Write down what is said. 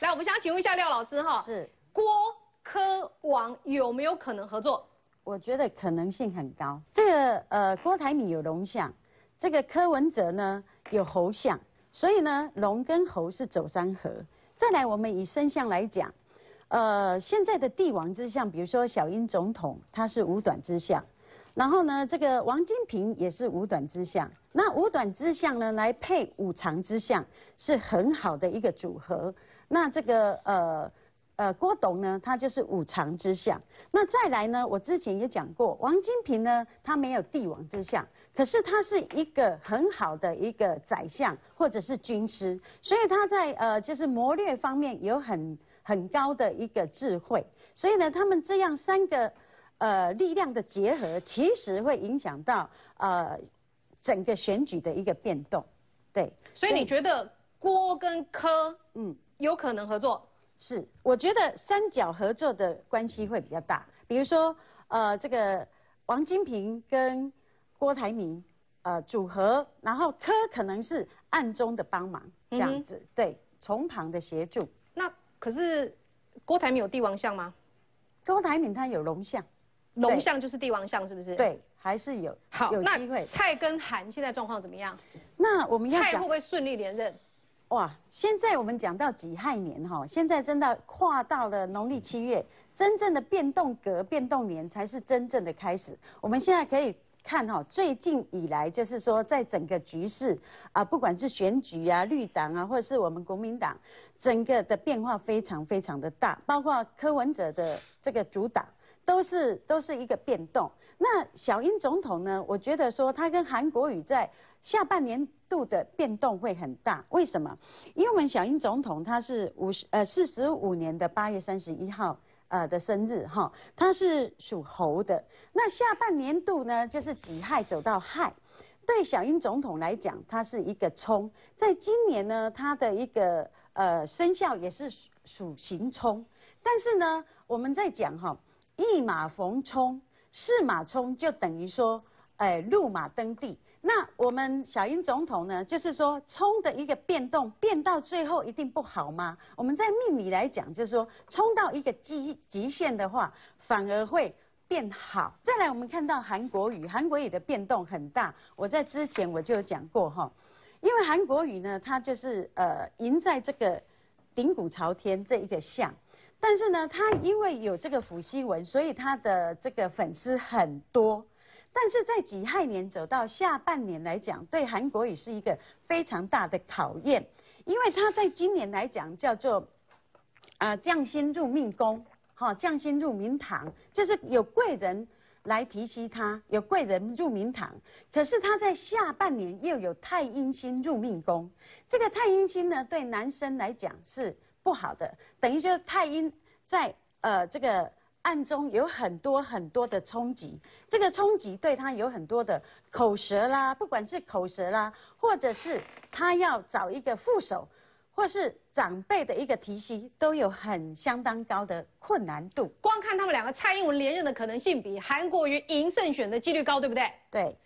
来，我们想请问一下廖老师哈，是郭柯王有没有可能合作？我觉得可能性很高。这个呃，郭台铭有龙相，这个柯文哲呢有猴相，所以呢龙跟猴是走三合。再来，我们以生肖来讲，呃，现在的帝王之相，比如说小英总统他是五短之相，然后呢这个王金平也是五短之相。那五短之相呢来配五长之相，是很好的一个组合。那这个呃，呃，郭董呢，他就是五常之相。那再来呢，我之前也讲过，王金平呢，他没有帝王之相，可是他是一个很好的一个宰相或者是军师，所以他在呃，就是谋略方面有很很高的一个智慧。所以呢，他们这样三个，呃，力量的结合，其实会影响到呃，整个选举的一个变动。对，所以你觉得郭跟柯，嗯。有可能合作是，我觉得三角合作的关系会比较大，比如说呃，这个王金平跟郭台铭呃组合，然后柯可能是暗中的帮忙，这样子对，从旁的协助。那可是郭台铭有帝王相吗？郭台铭他有龙相，龙相就是帝王相是不是？对，还是有好有机会。蔡跟韩现在状况怎么样？那我们要蔡会不会顺利连任？哇，现在我们讲到己亥年哈，现在真的跨到了农历七月，真正的变动格、变动年才是真正的开始。我们现在可以看哈，最近以来就是说，在整个局势啊，不管是选举啊、绿党啊，或是我们国民党，整个的变化非常非常的大，包括柯文哲的这个主党，都是都是一个变动。那小英总统呢？我觉得说他跟韩国瑜在下半年度的变动会很大。为什么？因为我们小英总统他是五十呃四十五年的八月三十一号呃的生日哈，他是属猴的。那下半年度呢，就是己亥走到亥，对小英总统来讲，他是一个冲。在今年呢，他的一个呃生肖也是属行冲。但是呢，我们在讲哈。一马逢冲，四马冲就等于说，哎，入马登地。那我们小英总统呢，就是说冲的一个变动，变到最后一定不好吗？我们在命理来讲，就是说冲到一个极极限的话，反而会变好。再来，我们看到韩国语，韩国语的变动很大。我在之前我就有讲过哈，因为韩国语呢，它就是呃，赢在这个顶骨朝天这一个相。但是呢，他因为有这个伏羲纹，所以他的这个粉丝很多。但是在己亥年走到下半年来讲，对韩国语是一个非常大的考验，因为他在今年来讲叫做啊，将星入命宫，哈，将星入名堂，就是有贵人来提携他，有贵人入名堂。可是他在下半年又有太阴星入命宫，这个太阴星呢，对男生来讲是。不好的，等于就太阴在呃这个暗中有很多很多的冲击，这个冲击对他有很多的口舌啦，不管是口舌啦，或者是他要找一个副手，或是长辈的一个提携，都有很相当高的困难度。光看他们两个，蔡英文连任的可能性比韩国瑜赢胜选的几率高，对不对？对。